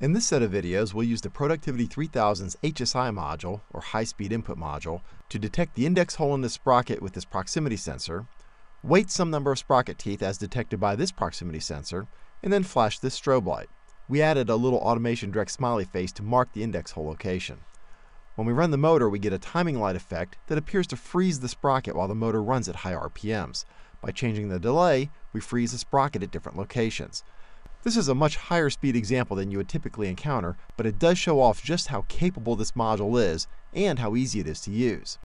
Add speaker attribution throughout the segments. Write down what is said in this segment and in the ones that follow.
Speaker 1: In this set of videos, we'll use the Productivity 3000's HSI module, or high-speed input module, to detect the index hole in the sprocket with this proximity sensor, weight some number of sprocket teeth as detected by this proximity sensor, and then flash this strobe light. We added a little automation direct smiley face to mark the index hole location. When we run the motor, we get a timing light effect that appears to freeze the sprocket while the motor runs at high RPMs. By changing the delay, we freeze the sprocket at different locations. This is a much higher speed example than you would typically encounter, but it does show off just how capable this module is and how easy it is to use.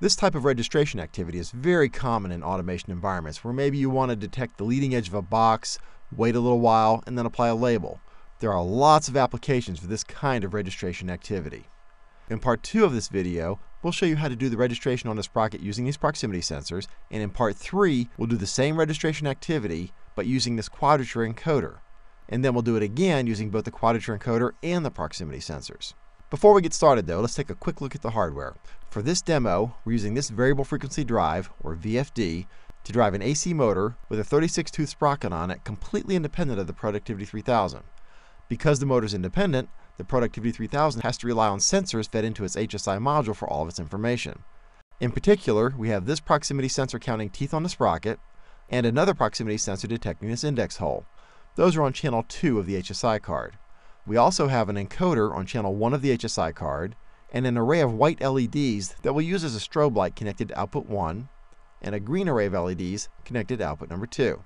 Speaker 1: This type of registration activity is very common in automation environments where maybe you want to detect the leading edge of a box, wait a little while, and then apply a label. There are lots of applications for this kind of registration activity. In part 2 of this video, we'll show you how to do the registration on a sprocket using these proximity sensors, and in part 3, we'll do the same registration activity, but using this quadrature encoder and then we'll do it again using both the quadrature encoder and the proximity sensors. Before we get started though, let's take a quick look at the hardware. For this demo, we're using this variable frequency drive, or VFD, to drive an AC motor with a 36-tooth sprocket on it completely independent of the Productivity 3000. Because the motor is independent, the Productivity 3000 has to rely on sensors fed into its HSI module for all of its information. In particular, we have this proximity sensor counting teeth on the sprocket, and another proximity sensor detecting this index hole. Those are on channel 2 of the HSI card. We also have an encoder on channel 1 of the HSI card and an array of white LEDs that we'll use as a strobe light connected to output 1 and a green array of LEDs connected to output number 2.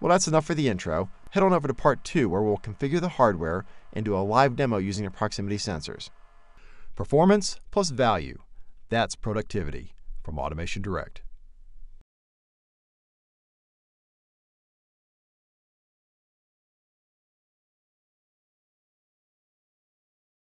Speaker 1: Well, that's enough for the intro. Head on over to part 2 where we'll configure the hardware and do a live demo using the proximity sensors. Performance plus value. That's productivity from Automation Direct.